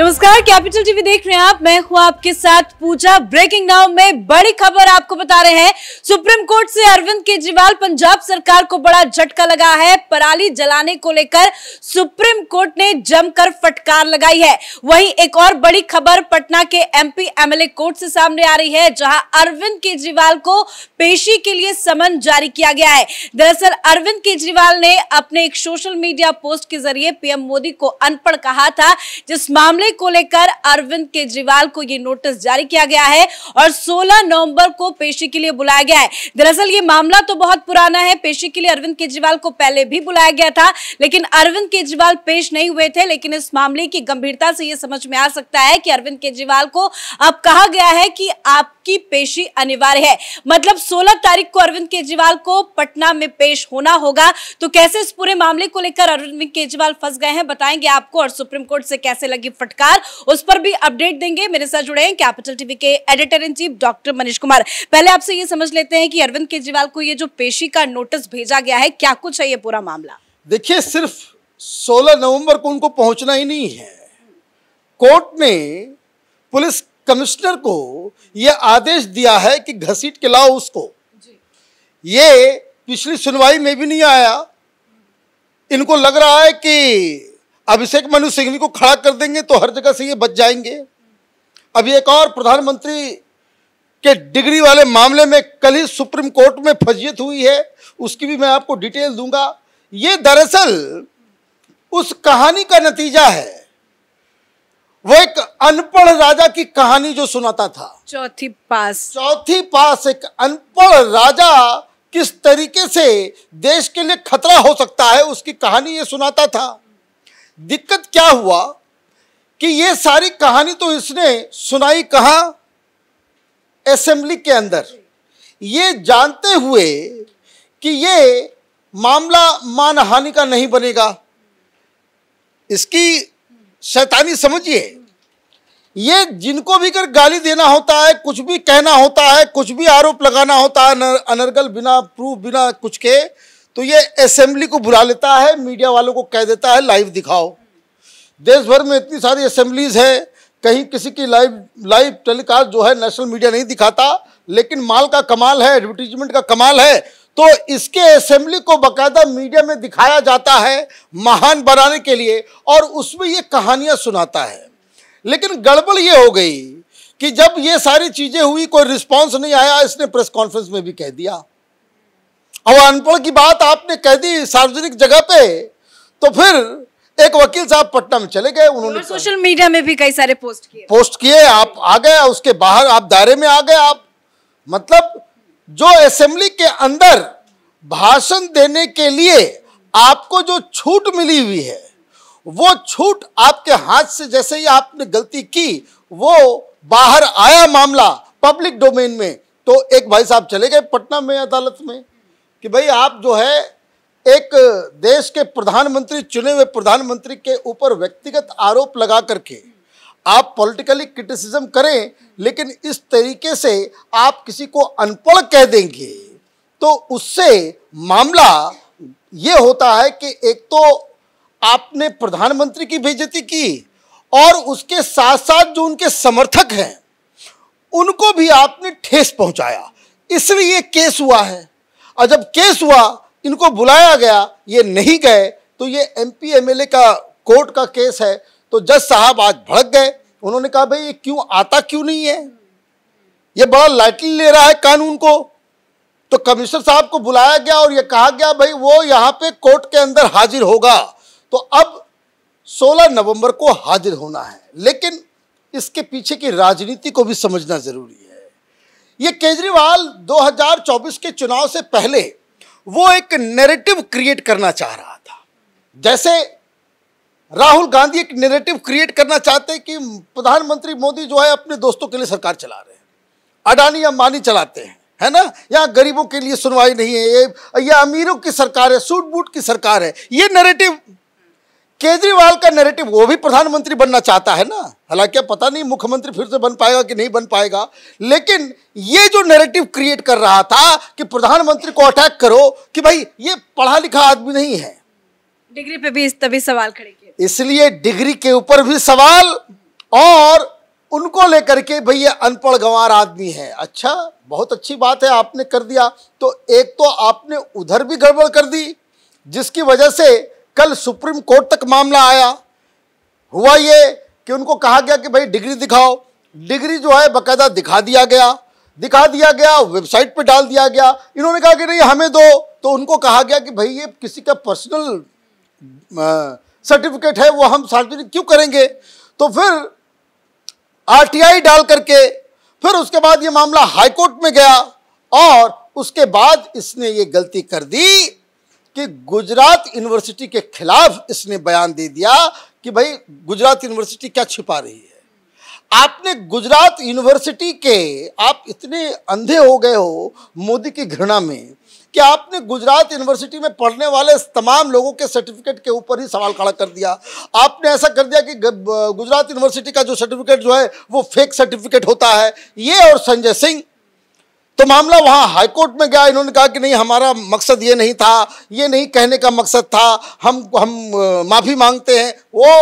नमस्कार capital TV देख रहे हैं आप मैं हूं आपके साथ पूजा ब्रेकिंग नाउ में बड़ी खबर आपको बता रहे हैं सुप्रीम कोर्ट से अरविंद केजरीवाल पंजाब सरकार को बड़ा झटका लगा है पराली जलाने को लेकर सुप्रीम कोर्ट ने जमकर फटकार लगाई है वहीं एक और बड़ी खबर पटना के एमपी एमएलए कोर्ट से सामने आ रही है जहां अरविंद केजरीवाल को पेशी के लिए समन जारी किया गया है दरअसल अरविंद केजरीवाल ने अपने एक सोशल मीडिया पोस्ट के जरिए पीएम मोदी को अनपढ़ कहा था जिस मामले मामले को लेकर अरविंद केजरीवाल को यह नोटिस जारी किया गया है और 16 नवंबर को पेशी के लिए बुलाया गया है दरअसल ये मामला तो बहुत पुराना है पेशी के लिए अरविंद केजरीवाल को पहले भी बुलाया गया था लेकिन अरविंद केजरीवाल पेश नहीं हुए थे लेकिन इस मामले की गंभीरता से यह समझ में आ सकता है कि अरविंद केजरीवाल को अब कहा गया है कि आप की पेशी अनिवार्य है मतलब 16 तारीख को अरविंद केजरीवाल को पटना में पेश होना होगा तो कैसे इस पूरे मामले को लेकर अरविंद केजरीवाल फंस गए हैं बताएंगे आपको और सुप्रीम कोर्ट से कैसे लगी फटकार सरकार उस पर भी अपडेट देंगे मेरे साथ जुड़े हैं कैपिटल टीवी के editor in chief doctor Manish Kumar पहले आपसे ये समझ लेते हैं कि अरविंद केजरीवाल को ये जो पेशी का नोटिस भेजा गया है क्या कुछ है ये पूरा मामला देखिए सिर्फ 16 नवंबर को उनको पहुंचना ही नहीं है कोर्ट ने पुलिस कमिश्नर को यह आदेश दिया है कि घसीट के लाओ उसको ये पिछली सुनवाई में भी नहीं आया इनको लग रहा है कि अभिषेक मनु सिंघवी को खड़ा कर देंगे तो हर जगह से ये बच जाएंगे अभी एक और प्रधानमंत्री के डिग्री वाले मामले में कल ही सुप्रीम कोर्ट में फजियत हुई है उसकी भी मैं आपको डिटेल दूंगा ये दरअसल उस कहानी का नतीजा है वो एक अनपढ़ राजा की कहानी जो सुनाता था चौथी पास चौथी पास एक अनपढ़ राजा किस तरीके से देश के लिए खतरा हो सकता है उसकी कहानी ये सुनाता था दिक्कत क्या हुआ कि ये सारी कहानी तो इसने सुनाई कहा असेंबली के अंदर ये जानते हुए कि ये मामला मानहानि का नहीं बनेगा इसकी शैतानी समझिए ये जिनको भी कर गाली देना होता है कुछ भी कहना होता है कुछ भी आरोप लगाना होता है अनर्गल बिना प्रूफ बिना कुछ के तो ये असेंबली को बुला लेता है मीडिया वालों को कह देता है लाइव दिखाओ देश भर में इतनी सारी असेंबलीज हैं कहीं किसी की लाइव लाइव टेलीकास्ट जो है नेशनल मीडिया नहीं दिखाता लेकिन माल का कमाल है एडवर्टीजमेंट का कमाल है तो इसके असेंबली को बकायदा मीडिया में दिखाया जाता है महान बनाने के लिए और उसमें ये कहानियाँ सुनाता है लेकिन गड़बड़ ये हो गई कि जब ये सारी चीज़ें हुई कोई रिस्पॉन्स नहीं आया इसने प्रेस कॉन्फ्रेंस में भी कह दिया और अनपढ़ की बात आपने कह दी सार्वजनिक जगह पे तो फिर एक वकील साहब पटना में चले गए उन्होंने सोशल मीडिया में भी कई सारे पोस्ट किए पोस्ट किए आप आ गए उसके बाहर आप दायरे में आ गए आप मतलब जो असेंबली के अंदर भाषण देने के लिए आपको जो छूट मिली हुई है वो छूट आपके हाथ से जैसे ही आपने गलती की वो बाहर आया मामला पब्लिक डोमेन में तो एक भाई साहब चले गए पटना में अदालत में कि भाई आप जो है एक देश के प्रधानमंत्री चुने हुए प्रधानमंत्री के ऊपर व्यक्तिगत आरोप लगा करके आप पॉलिटिकली क्रिटिसिज्म करें लेकिन इस तरीके से आप किसी को अनपढ़ कह देंगे तो उससे मामला ये होता है कि एक तो आपने प्रधानमंत्री की बेजती की और उसके साथ साथ जो उनके समर्थक हैं उनको भी आपने ठेस पहुंचाया इसलिए केस हुआ है और जब केस हुआ इनको बुलाया गया ये नहीं गए तो ये एल ए का कोर्ट का केस है तो जज साहब आज भड़क गए उन्होंने कहा भाई ये क्यों आता क्यों नहीं है ये बड़ा लाइटली ले रहा है कानून को तो कमिश्नर साहब को बुलाया गया और ये कहा गया भाई वो यहाँ पे कोर्ट के अंदर हाजिर होगा तो अब 16 नवंबर को हाजिर होना है लेकिन इसके पीछे की राजनीति को भी समझना ज़रूरी है ये केजरीवाल 2024 के चुनाव से पहले वो एक नैरेटिव क्रिएट करना चाह रहा था जैसे राहुल गांधी एक नैरेटिव क्रिएट करना चाहते कि प्रधानमंत्री मोदी जो है अपने दोस्तों के लिए सरकार चला रहे हैं अडानी अंबानी चलाते हैं है ना यहाँ गरीबों के लिए सुनवाई नहीं है ये या अमीरों की सरकार है सूट बूट की सरकार है ये नैरेटिव केजरीवाल का नैरेटिव वो भी प्रधानमंत्री बनना चाहता है ना हालांकि पता नहीं मुख्यमंत्री फिर से बन पाएगा कि नहीं बन पाएगा लेकिन ये जो नैरेटिव क्रिएट कर रहा था कि प्रधानमंत्री को अटैक करो कि भाई ये पढ़ा लिखा आदमी नहीं है डिग्री पे भी तभी सवाल खड़े किए इसलिए डिग्री के ऊपर भी सवाल और उनको लेकर के भाई ये अनपढ़ गंवार आदमी है अच्छा बहुत अच्छी बात है आपने कर दिया तो एक तो आपने उधर भी गड़बड़ कर दी जिसकी वजह से कल सुप्रीम कोर्ट तक मामला आया हुआ ये कि उनको कहा गया कि भाई डिग्री दिखाओ डिग्री जो है बकायदा दिखा दिया गया दिखा दिया गया वेबसाइट पे डाल दिया गया इन्होंने कहा कि नहीं हमें दो तो उनको कहा गया कि भाई ये किसी का पर्सनल सर्टिफिकेट है वो हम सार्वजनिक क्यों करेंगे तो फिर आरटीआई डाल करके फिर उसके बाद ये मामला हाईकोर्ट में गया और उसके बाद इसने ये गलती कर दी कि गुजरात यूनिवर्सिटी के खिलाफ इसने बयान दे दिया कि भाई गुजरात यूनिवर्सिटी क्या छिपा रही है आपने गुजरात यूनिवर्सिटी के आप इतने अंधे हो गए हो मोदी की घृणा में कि आपने गुजरात यूनिवर्सिटी में पढ़ने वाले तमाम लोगों के सर्टिफिकेट के ऊपर ही सवाल खड़ा कर दिया आपने ऐसा कर दिया कि गुजरात यूनिवर्सिटी का जो सर्टिफिकेट जो है वो फेक सर्टिफिकेट होता है ये और संजय सिंह तो मामला वहाँ हाईकोर्ट में गया इन्होंने कहा कि नहीं हमारा मकसद ये नहीं था ये नहीं कहने का मकसद था हम हम माफ़ी मांगते हैं वो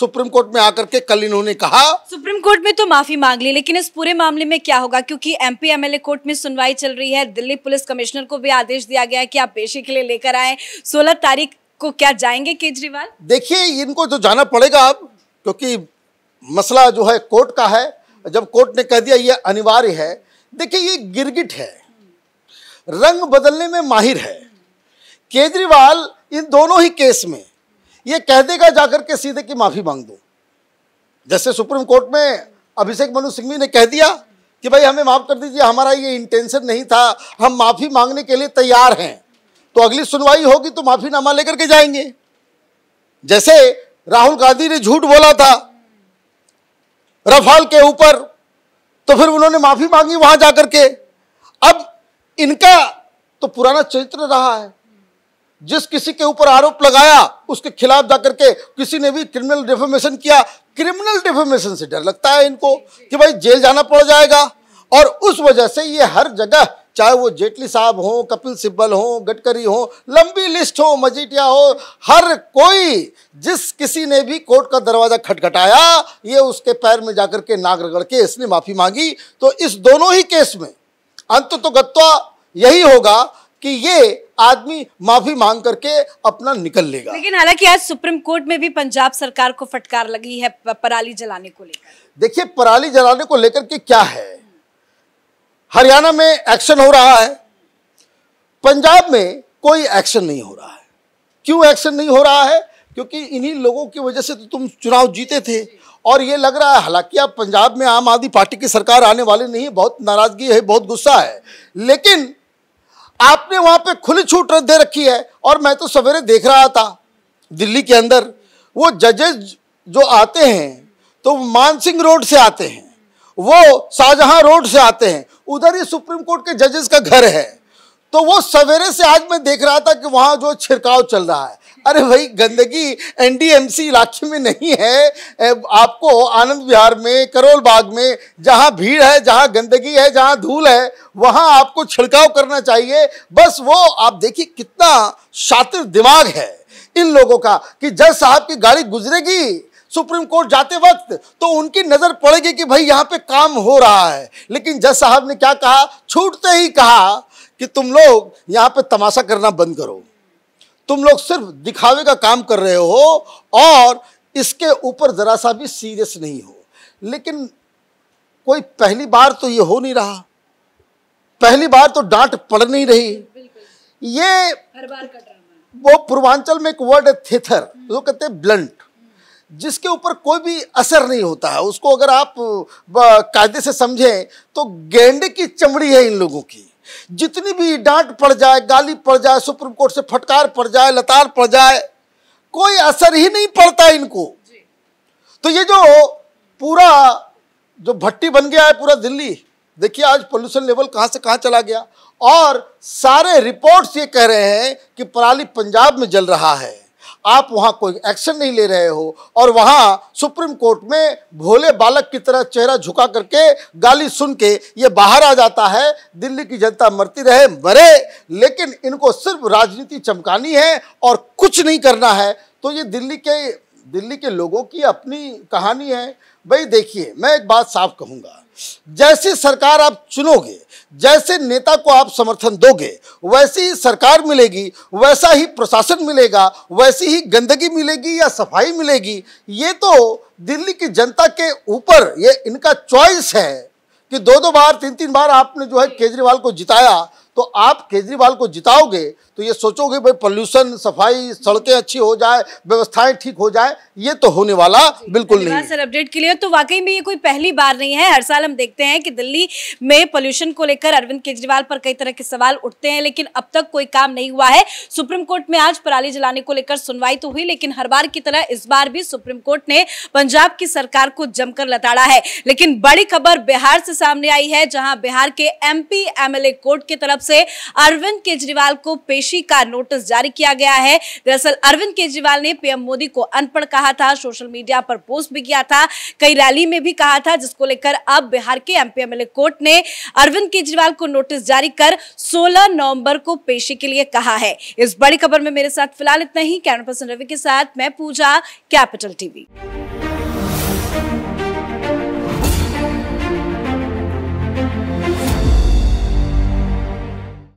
सुप्रीम कोर्ट में आकर के कल इन्होंने कहा सुप्रीम कोर्ट में तो माफी मांग ली लेकिन इस पूरे मामले में क्या होगा क्योंकि एमपी एमएलए कोर्ट में सुनवाई चल रही है दिल्ली पुलिस कमिश्नर को भी आदेश दिया गया है कि आप पेशी के लिए लेकर आए 16 तारीख को क्या जाएंगे केजरीवाल देखिए इनको तो जाना पड़ेगा अब क्योंकि मसला जो है कोर्ट का है जब कोर्ट ने कह दिया ये अनिवार्य है देखिए ये गिरगिट है रंग बदलने में माहिर है केजरीवाल इन दोनों ही केस में ये कह देगा जाकर के सीधे की माफ़ी मांग दो जैसे सुप्रीम कोर्ट में अभिषेक मनु सिंघवी ने कह दिया कि भाई हमें माफ़ कर दीजिए हमारा ये इंटेंशन नहीं था हम माफ़ी मांगने के लिए तैयार हैं तो अगली सुनवाई होगी तो माफ़ीनामा लेकर के जाएंगे जैसे राहुल गांधी ने झूठ बोला था रफाल के ऊपर तो फिर उन्होंने माफी मांगी वहां जाकर के अब इनका तो पुराना चरित्र रहा है जिस किसी के ऊपर आरोप लगाया उसके खिलाफ जाकर के किसी ने भी क्रिमिनल डिफेमेशन किया क्रिमिनल डिफेमेशन से डर लगता है इनको कि भाई जेल जाना पड़ जाएगा और उस वजह से ये हर जगह चाहे वो जेटली साहब हो कपिल सिब्बल हो गडकरी हो लंबी लिस्ट हो मजीठिया हो हर कोई जिस किसी ने भी कोर्ट का दरवाज़ा खटखटाया ये उसके पैर में जाकर के नाग रगड़ के इसने माफ़ी मांगी तो इस दोनों ही केस में अंत तो गत्वा यही होगा कि ये आदमी माफी मांग करके अपना निकल लेगा लेकिन हालांकि आज सुप्रीम कोर्ट में भी पंजाब सरकार को फटकार लगी है पराली जलाने को लेकर देखिए पराली जलाने को लेकर के क्या है हरियाणा में एक्शन हो रहा है पंजाब में कोई एक्शन नहीं हो रहा है क्यों एक्शन नहीं हो रहा है क्योंकि इन्हीं लोगों की वजह से तो तुम चुनाव जीते थे और ये लग रहा है हालांकि अब पंजाब में आम आदमी पार्टी की सरकार आने वाली नहीं बहुत नाराजगी है बहुत गुस्सा है लेकिन आपने वहाँ पे खुली छूट दे रखी है और मैं तो सवेरे देख रहा था दिल्ली के अंदर वो जजेज जो आते हैं तो मानसिंह रोड से आते हैं वो शाहजहां रोड से आते हैं उधर ही सुप्रीम कोर्ट के जजेस का घर है तो वो सवेरे से आज मैं देख रहा था कि वहां जो छिड़काव चल रहा है अरे भाई गंदगी एनडीएमसी इलाके में नहीं है आपको आनंद विहार में करोल बाग में जहां भीड़ है जहां गंदगी है जहां धूल है वहां आपको छिड़काव करना चाहिए बस वो आप देखिए कितना शातिर दिमाग है इन लोगों का कि जज साहब की गाड़ी गुजरेगी सुप्रीम कोर्ट जाते वक्त तो उनकी नज़र पड़ेगी कि भाई यहां पे काम हो रहा है लेकिन जज साहब ने क्या कहा छूटते ही कहा कि तुम लोग यहां पे तमाशा करना बंद करो तुम लोग सिर्फ दिखावे का काम कर रहे हो और इसके ऊपर ज़रा सा भी सीरियस नहीं हो लेकिन कोई पहली बार तो ये हो नहीं रहा पहली बार तो डांट पड़ नहीं रही ये हर बार वो पूर्वांचल में एक वर्ड है थेथर जो कहते हैं ब्लंट जिसके ऊपर कोई भी असर नहीं होता है उसको अगर आप कायदे से समझें तो गेंडे की चमड़ी है इन लोगों की जितनी भी डांट पड़ जाए गाली पड़ जाए सुप्रीम कोर्ट से फटकार पड़ जाए लतार पड़ जाए कोई असर ही नहीं पड़ता इनको तो ये जो पूरा जो भट्टी बन गया है पूरा दिल्ली देखिए आज पोल्यूशन लेवल कहाँ से कहाँ चला गया और सारे रिपोर्ट्स ये कह रहे हैं कि पराली पंजाब में जल रहा है आप वहाँ कोई एक्शन नहीं ले रहे हो और वहाँ सुप्रीम कोर्ट में भोले बालक की तरह चेहरा झुका करके गाली सुन के ये बाहर आ जाता है दिल्ली की जनता मरती रहे मरे लेकिन इनको सिर्फ राजनीति चमकानी है और कुछ नहीं करना है तो ये दिल्ली के दिल्ली के लोगों की अपनी कहानी है भाई देखिए मैं एक बात साफ कहूँगा जैसी सरकार आप चुनोगे जैसे नेता को आप समर्थन दोगे वैसी ही सरकार मिलेगी वैसा ही प्रशासन मिलेगा वैसी ही गंदगी मिलेगी या सफाई मिलेगी ये तो दिल्ली की जनता के ऊपर ये इनका चॉइस है कि दो दो बार तीन तीन बार आपने जो है केजरीवाल को जिताया तो आप केजरीवाल को जिताओगे तो ये सोचोगे भाई पॉल्यूशन सफाई सड़कें अच्छी हो जाए व्यवस्थाएं ठीक हो जाए ये तो होने वाला बिल्कुल नहीं सर अपडेट के लिए तो वाकई में ये कोई पहली बार नहीं है हर साल हम देखते हैं कि दिल्ली में पॉल्यूशन को लेकर अरविंद केजरीवाल पर कई तरह के सवाल उठते हैं लेकिन अब तक कोई काम नहीं हुआ है सुप्रीम कोर्ट में आज पराली जलाने को लेकर सुनवाई तो हुई लेकिन हर बार की तरह इस बार भी सुप्रीम कोर्ट ने पंजाब की सरकार को जमकर लताड़ा है लेकिन बड़ी खबर बिहार से सामने आई है जहां बिहार के एमपी एमएलए कोर्ट की तरफ से अरविंद केजरीवाल को पेशी का नोटिस जारी किया गया है दरअसल अरविंद केजरीवाल ने पीएम मोदी को अनपढ़ कहा था सोशल मीडिया पर पोस्ट भी किया था कई रैली में भी कहा था जिसको लेकर अब बिहार के एमपीएमएलए कोर्ट ने अरविंद केजरीवाल को नोटिस जारी कर सोलह नवंबर को पेशी के लिए कहा है इस बड़ी खबर में मेरे साथ फिलहाल इतना ही कैमरा पर्सन रवि के साथ मैं पूजा कैपिटल टीवी